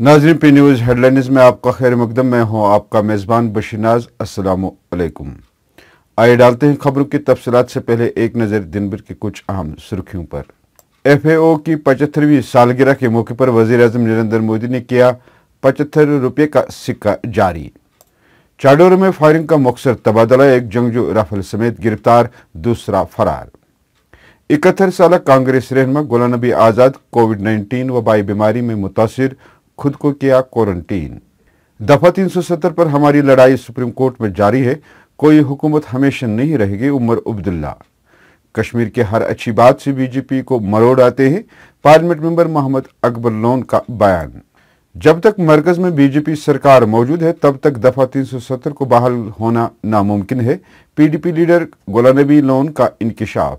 नाजरीन P news headlines में आपका खैर मकदम मैं हूँ आपका मेज़बान बशीनाज असलकुम आइए डालते हैं खबरों की तफसलत से पहले एक नज़र दिन भर की कुछ अहम सुर्खियों पर एफ ए ओ की पचहत्तरवीं सालगिरह के मौके पर वजी अजम नरेंद्र मोदी ने किया पचहत्तर रुपये का सिक्का जारी चाडोर में फायरिंग का मकसद तबादला एक जंगजू राफेल समेत गिरफ्तार दूसरा फरार इकहत्तर साल कांग्रेस रहनमा गुलाम नबी आज़ाद कोविड नाइन्टीन वबाई बीमारी में मुतासर खुद को किया क्वारंटीन दफा 370 पर हमारी लड़ाई सुप्रीम कोर्ट में जारी है कोई हुकूमत हमेशा नहीं रहेगी उमर अब्दुल्ला कश्मीर के हर अच्छी बात से बीजेपी को मरोड़ आते हैं पार्लियामेंट मेंबर मोहम्मद अकबर लोन का बयान जब तक मरकज में बीजेपी सरकार मौजूद है तब तक दफा 370 को बहाल होना नामुमकिन है पीडीपी लीडर गुलाम नबी लोन का इंकशाफ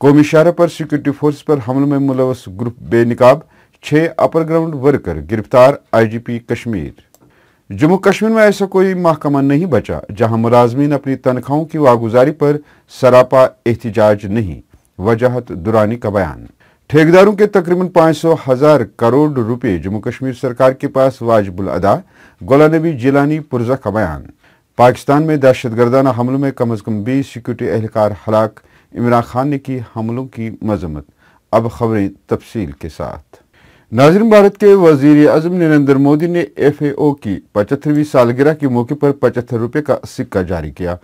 कौमी शहर पर सिक्योरिटी फोर्स पर हमलों में मुलवस ग्रुप बेनकाब छः अपर ग्राउंड वर्कर गिरफ्तार आईजीपी कश्मीर जम्मू कश्मीर में ऐसा कोई महकमा नहीं बचा जहां मुलाजमीन अपनी तनख्वाहों की वागुजारी पर सरापा एहतजाज नहीं वजाहत दुरानी का बयान ठेकेदारों के तकरीबन पाँच सौ हजार करोड़ रुपए जम्मू कश्मीर सरकार के पास वाजबुल अदा गोला नबी जिलानी पुरजा का बयान पाकिस्तान में दहशत गर्दाना हमलों में कम अज कम बीस सिक्योरिटी एहलकार हलाक इमरान खान ने की हमलों की मजम्मत अब खबरें तफसील के साथ नाजरन भारत के वजीर अजम नरेंद्र मोदी ने एफ ए ओ की पचहत्तरवीं सालगिरह के मौके पर पचहत्तर रुपये का सिक्का जारी किया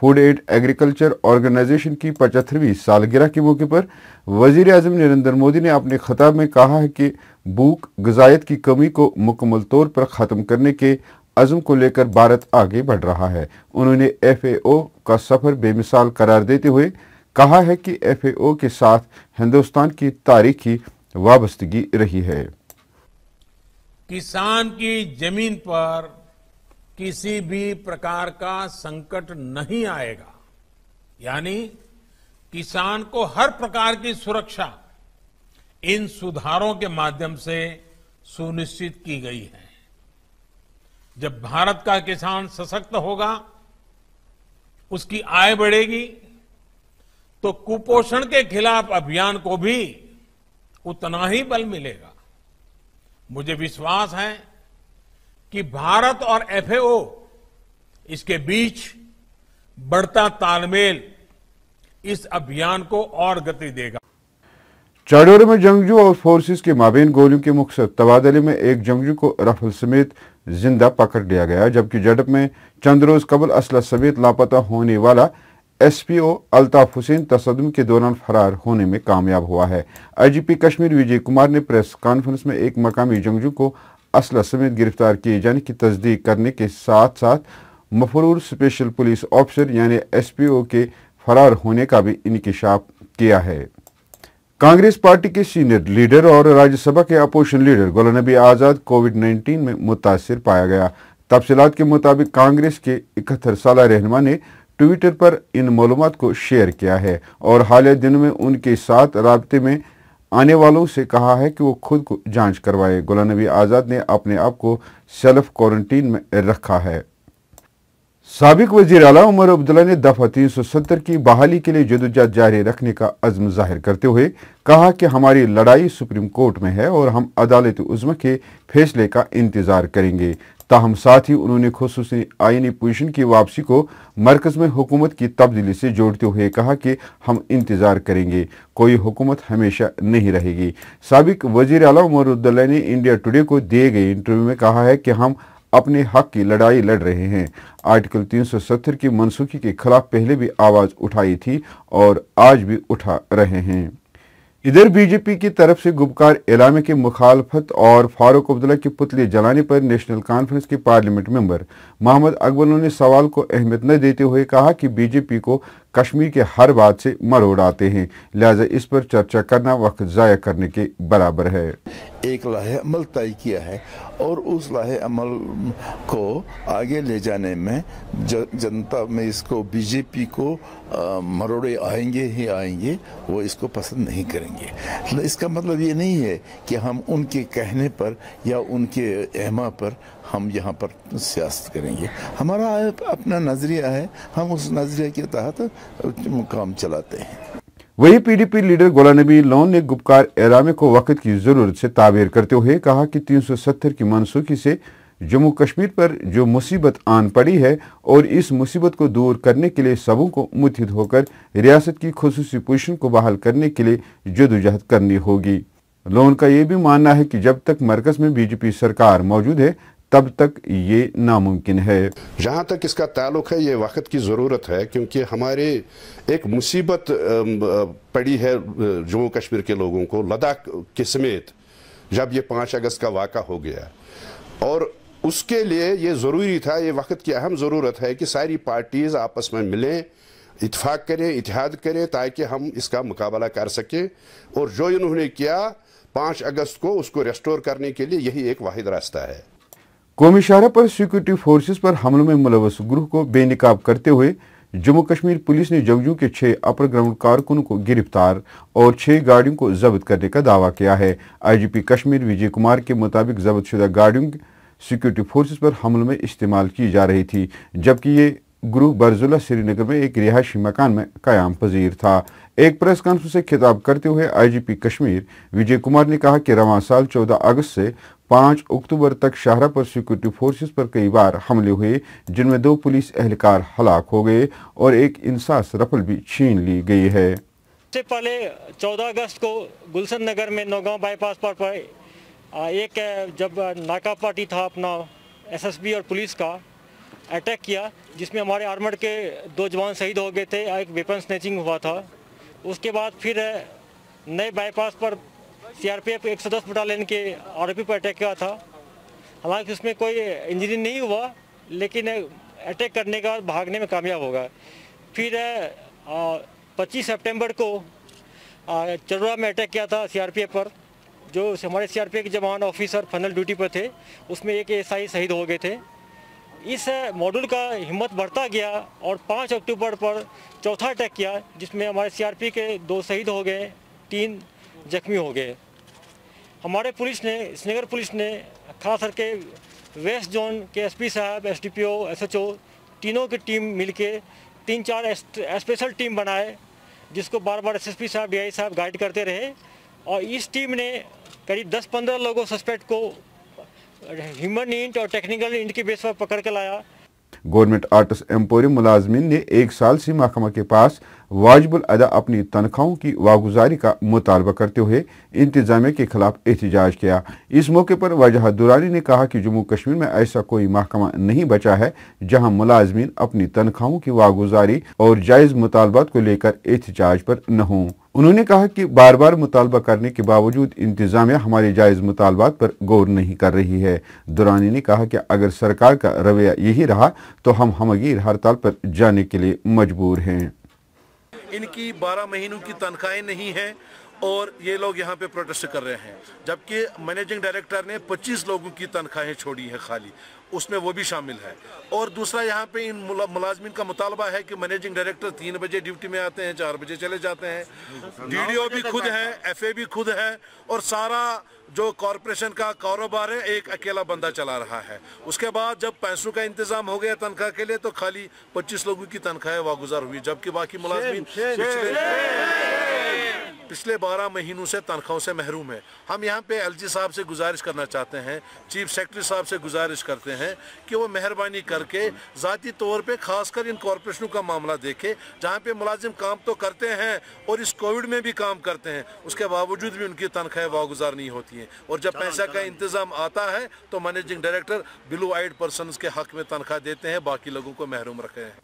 फूड एंड एग्रीकल्चर ऑर्गेनाइजेशन की पचहत्तरवीं सालगिरह के मौके पर वजीर अजम नरेंद्र मोदी ने अपने खताब में कहा है कि भूख गजायत की कमी को मुकम्मल तौर पर ख़त्म करने के अज़म को लेकर भारत आगे बढ़ रहा है उन्होंने एफ ए ओ का सफ़र बेमिसाल करार देते हुए कहा है कि एफ ए ओ के साथ हिंदुस्तान की तारीखी वाबस्तगी रही है किसान की जमीन पर किसी भी प्रकार का संकट नहीं आएगा यानी किसान को हर प्रकार की सुरक्षा इन सुधारों के माध्यम से सुनिश्चित की गई है जब भारत का किसान सशक्त होगा उसकी आय बढ़ेगी तो कुपोषण के खिलाफ अभियान को भी उतना ही बल मिलेगा मुझे विश्वास है कि भारत और एफएओ इसके बीच बढ़ता तालमेल इस अभियान को और गति देगा चाडोर में जंगजू और फोर्सेस के माबेन गोलियों के मुख्य तबादले में एक जंगजू को रफल समेत जिंदा पकड़ लिया गया जबकि जडप में चंद्रोज कबल असला समेत लापता होने वाला S P O Altaf Hussain तस्दम के दौरान फरार होने में कामयाब हुआ है I G P Kashmir Vijay Kumar ने प्रेस कॉन्फ्रेंस में एक मकामी जंगजू को असला समेत गिरफ्तार किए जाने की तस्दीक करने के साथ साथ मफरूर स्पेशल पुलिस ऑफिसर यानी एस पी ओ के फरार होने का भी इंकशाफ किया है कांग्रेस पार्टी के सीनियर लीडर और राज्यसभा के अपोजिशन लीडर गुलाम नबी आज़ाद कोविड 19 में मुतासर पाया गया तफसीत के मुताबिक कांग्रेस के इकहत्तर साल रहनमा ने ट्विटर पर इन मालूम को शेयर किया है और ही दिनों में उनके साथ रबते में आने वालों से कहा है कि वो खुद को जांच करवाए गुलाम नबी आज़ाद ने अपने आप को सेल्फ क्वारंटीन में रखा है सबक वजीर अला उमर अब्दुल्ला ने दफा तीन सौ सत्तर की बहाली के लिए जदोजहद जारी रखने का अज़म जाहिर करते हुए कहा कि हमारी लड़ाई सुप्रीम कोर्ट में है और हम अदालत उज़म के फैसले का इंतज़ार करेंगे ताहम साथ ही उन्होंने खसूस आइनी पोजिशन की वापसी को मरकज़ में हुकूमत की तब्दीली से जोड़ते हुए कहा कि हम इंतज़ार करेंगे कोई हुकूमत हमेशा नहीं रहेगी सबक वजीर अला उमर अब्दुल्ला ने इंडिया टुडे को दिए गए इंटरव्यू में कहा है कि हम अपने हक की लड़ाई लड़ रहे हैं आर्टिकल 370 की मनसूखी के खिलाफ पहले भी आवाज उठाई थी और आज भी उठा रहे हैं इधर बीजेपी की तरफ से गुबकार इलामे के मुखालफत और फारूक अब्दुल्ला के पुतले जलाने पर नेशनल कॉन्फ्रेंस के पार्लियामेंट मेंबर मोहम्मद अकबर ने सवाल को अहमियत न देते हुए कहा कि बीजेपी को कश्मीर के हर बात से मरोड़ आते हैं लिहाजा इस पर चर्चा करना वक्त ज़ाया करने के बराबर है एक लाहे अमल तय किया है और उस लाहे अमल को आगे ले जाने में जनता में इसको बीजेपी को मरोड़े आएंगे ही आएंगे वो इसको पसंद नहीं करेंगे इसका मतलब ये नहीं है कि हम उनके कहने पर या उनके अहमा पर हम यहाँ पर सियासत करेंगे हमारा अपना नज़रिया है हम उस नज़रिए के तहत काम चलाते हैं वही पीडीपी लीडर गोला नबी लोन ने गुप्कार एरामे को वक्त की ज़रूरत से ताबेर करते हुए कहा कि 370 की मनसूखी से जम्मू कश्मीर पर जो मुसीबत आन पड़ी है और इस मुसीबत को दूर करने के लिए सबों को मुथित होकर रियासत की खसूस पोजिशन को बहाल करने के लिए जदोजहद करनी होगी लोन का यह भी मानना है कि जब तक मरकज़ में बीजेपी सरकार मौजूद है तब तक ये नामुमकिन है जहाँ तक इसका ताल्लुक है ये वक्त की ज़रूरत है क्योंकि हमारे एक मुसीबत पड़ी है जम्मू कश्मीर के लोगों को लद्दाख के समेत जब ये पाँच अगस्त का वाक़ा हो गया और उसके लिए ये ज़रूरी था ये वक्त की अहम ज़रूरत है कि सारी पार्टीज़ आपस में मिलें इतफाक़ करें इतिहाद करें ताकि हम इसका मुकाबला कर सकें और जो इन्होंने किया पाँच अगस्त को उसको रेस्टोर करने के लिए यही एक वाद रास्ता है कौमी शहरा पर सिक्योरिटी फोर्सेज पर हमलों में मुलवस ग्रुह को बेनकाब करते हुए जम्मू कश्मीर पुलिस ने जंगजू के छह अपर ग्राउंड कारकुनों को गिरफ्तार और छह गाड़ियों को जब्त करने का दावा किया है आईजीपी कश्मीर विजय कुमार के मुताबिक शुदा गाड़ियों सिक्योरिटी फोर्सेज पर हमलों में इस्तेमाल की जा रही थी जबकि ये ग्रुप बरजुल्ला श्रीनगर में एक रिहायशी मकान में कायम पजीर था एक प्रेस कॉन्फ्रेंस से खिताब करते हुए आईजीपी कश्मीर विजय कुमार ने कहा कि रवान साल 14 अगस्त से पांच अक्टूबर तक शाहरा पर सिक्योरिटी फोर्सेस पर कई बार हमले हुए जिनमें दो पुलिस एहलकार हलाक हो गए और एक इंसास रफल भी छीन ली गई है सबसे पहले 14 अगस्त को गुलशन नगर में नौगांव बाईपास पर, एक जब नाका पार्टी था अपना एसएसबी और पुलिस का अटैक किया जिसमें हमारे आर्मर के दो जवान शहीद हो गए थे एक वेपन स्नेचिंग हुआ था उसके बाद फिर नए बाईपास पर सीआरपीएफ दस बटालियन के आरोपी पर अटैक किया था हालांकि उसमें कोई इंजरी नहीं हुआ लेकिन अटैक करने के बाद भागने में कामयाब होगा फिर पच्चीस सेप्टेम्बर को चरोड़ा में अटैक किया था सी पर जो हमारे सीआरपीएफ के जवान ऑफिसर फनल ड्यूटी पर थे उसमें एक एसआई शहीद हो गए थे इस मॉड्यूल का हिम्मत बढ़ता गया और 5 अक्टूबर पर चौथा अटैक किया जिसमें हमारे सीआरपी के दो शहीद हो गए तीन जख्मी हो गए हमारे पुलिस ने श्रीनगर पुलिस ने खास करके वेस्ट जोन के एसपी साहब एसडीपीओ एसएचओ तीनों की टीम मिलके तीन चार स्पेशल टीम बनाए जिसको बार बार एसएसपी साहब डीआई साहब गाइड करते रहे और इस टीम ने करीब दस पंद्रह लोगों सस्पेक्ट को ह्यूमन इंट और टेक्निकल इंट के बेस पर पकड़ के लाया गवर्नमेंट आर्ट्स एम्पोरियम मुलाजमीन ने एक साल से महकमा के पास वाजबुल अदा अपनी तनख्वाहों की वागुजारी का मुतालबा करते हुए इंतजामिया के खिलाफ एहतजाज किया इस मौके पर वजह दुरानी ने कहा कि जम्मू कश्मीर में ऐसा कोई महकमा नहीं बचा है जहाँ मुलाजमीन अपनी तनख्वाहों की वागुजारी और जायज़ मुतालबात को लेकर एहतजाज पर न हों उन्होंने कहा कि बार बार मुतालबा करने के बावजूद इंतजामिया हमारे जायज़ मुतालबात पर गौर नहीं कर रही है दुरानी ने कहा कि अगर सरकार का रवैया यही रहा तो हम हमगीर हड़ताल पर जाने के लिए मजबूर हैं इनकी 12 महीनों की तनख्वाहें नहीं हैं और ये लोग यहाँ पे प्रोटेस्ट कर रहे हैं जबकि मैनेजिंग डायरेक्टर ने 25 लोगों की तनख्वाहें छोड़ी है खाली उसमें वो भी शामिल है और दूसरा यहाँ पे इन मुलाजमिन का मुतालबा है कि मैनेजिंग डायरेक्टर तीन बजे ड्यूटी में आते हैं चार बजे चले जाते हैं डी भी खुद है एफ भी खुद है और सारा जो कॉरपोरेशन का कारोबार है एक अकेला बंदा चला रहा है उसके बाद जब पैसों का इंतजाम हो गया तनख्वाह के लिए तो खाली पच्चीस लोगों की तनख्वाह वागुजार हुई जबकि बाकी मुलाजमी पिछले 12 महीनों से तनख्वाहों से महरूम है हम यहाँ पे एलजी साहब से गुजारिश करना चाहते हैं चीफ सेक्रेटरी साहब से गुजारिश करते हैं कि वो मेहरबानी करके ज़ाती तौर पे खासकर इन कॉरपोरेशनों का मामला देखे जहाँ पे मुलाजिम काम तो करते हैं और इस कोविड में भी काम करते हैं उसके बावजूद भी उनकी तनख्वाहें वागुजार नहीं होती हैं और जब पैसा का इंतज़ाम आता है तो managing director blue eyed person के हक में तनख्वाह देते हैं बाकी लोगों को महरूम रखे हैं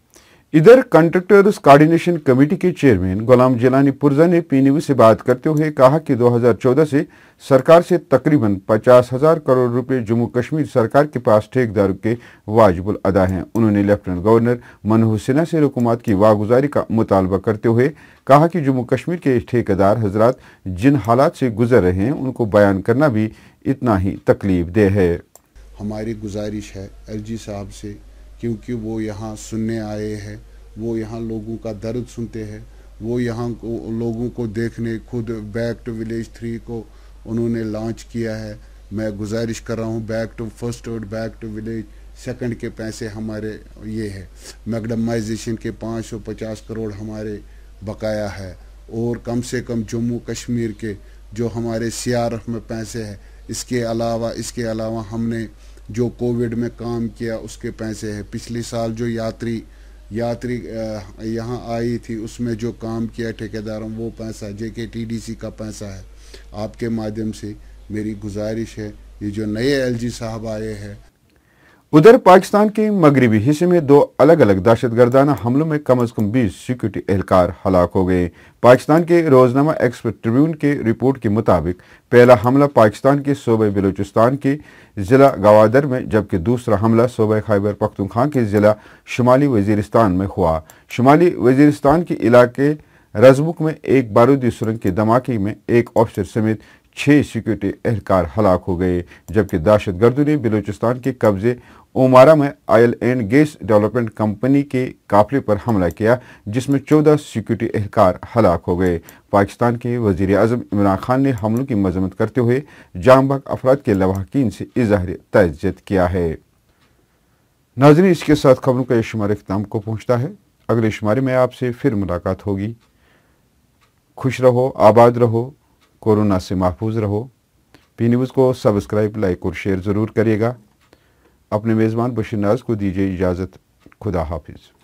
इधर कंट्रेक्टर्स कोऑर्डिनेशन कमेटी के चेयरमैन गुलाम जिलानी पुरजा ने पी से बात करते हुए कहा कि 2014 से सरकार से तकरीबन पचास हजार करोड़ रुपए जम्मू कश्मीर सरकार के पास ठेकेदारों के वाजिबुल अदा हैं उन्होंने लेफ्टिनेंट गवर्नर मनोहर सिन्हा से हुकूमत की वागुजारी का मुतालबा करते हुए कहा कि जम्मू कश्मीर के ठेकेदार हजरात जिन हालात से गुजर रहे हैं उनको बयान करना भी इतना ही तकलीफ है हमारी गुजारिश है एल साहब से क्योंकि वो यहाँ सुनने आए हैं वो यहाँ लोगों का दर्द सुनते हैं वो यहाँ को लोगों को देखने खुद बैक टू विलेज थ्री को उन्होंने लॉन्च किया है मैं गुजारिश कर रहा हूँ बैक टू फर्स्ट और बैक टू विलेज सेकंड के पैसे हमारे ये है मैगडमाइजेशन के 550 करोड़ हमारे बकाया है और कम से कम जम्मू कश्मीर के जो हमारे सी में पैसे हैं इसके अलावा इसके अलावा हमने जो कोविड में काम किया उसके पैसे हैं पिछले साल जो यात्री यात्री यहाँ आई थी उसमें जो काम किया ठेकेदारों वो पैसा जे के टी डी सी का पैसा है आपके माध्यम से मेरी गुजारिश है ये जो नए एल जी साहब आए हैं उधर पाकिस्तान के मगरबी हिस्से में दो अलग अलग दहशत गर्दाना हमलों में कम अज कम बीस सिक्योरिटी एहलकार हलाक हो गए पाकिस्तान के रोजनामा एक्सपर्ट ट्रिब्यून के रिपोर्ट के मुताबिक पहला हमला पाकिस्तान के सूबे बलोचिस्तान के ज़िला गवादर में जबकि दूसरा हमला सूबे खैबर पख्तुखा के ज़िला शुमाली वजीरस्तान में हुआ शुमाली वजीरस्तान के इलाके रजबुक में एक बारूदी सुरंग के धमाके में एक ऑफिसर समेत छः सिक्योरिटी एहलकार हलाक हो गए जबकि दहशत गर्दों ने बलूचिस्तान के कब्जे ओमारा में oil and gas development company के काफिले पर हमला किया जिसमें चौदह सिक्योरिटी एहलकार हलाक हो गए पाकिस्तान के वजीर अजम इमरान खान ने हमलों की मजम्मत करते हुए जामबाग अफराद के लवाकिन से इजहार तजियत किया है नाजरी इसके साथ खबरों का यह शुमारा इख्ताम को पहुँचता है अगले शुमारे में आपसे फिर मुलाकात होगी खुश रहो आबाद रहो कोरोना से महफूज रहो पी न्यूज़ को सब्सक्राइब लाइक और शेयर ज़रूर करिएगा अपने मेज़बान बशीनाज को दीजिए इजाज़त खुदा हाफिज़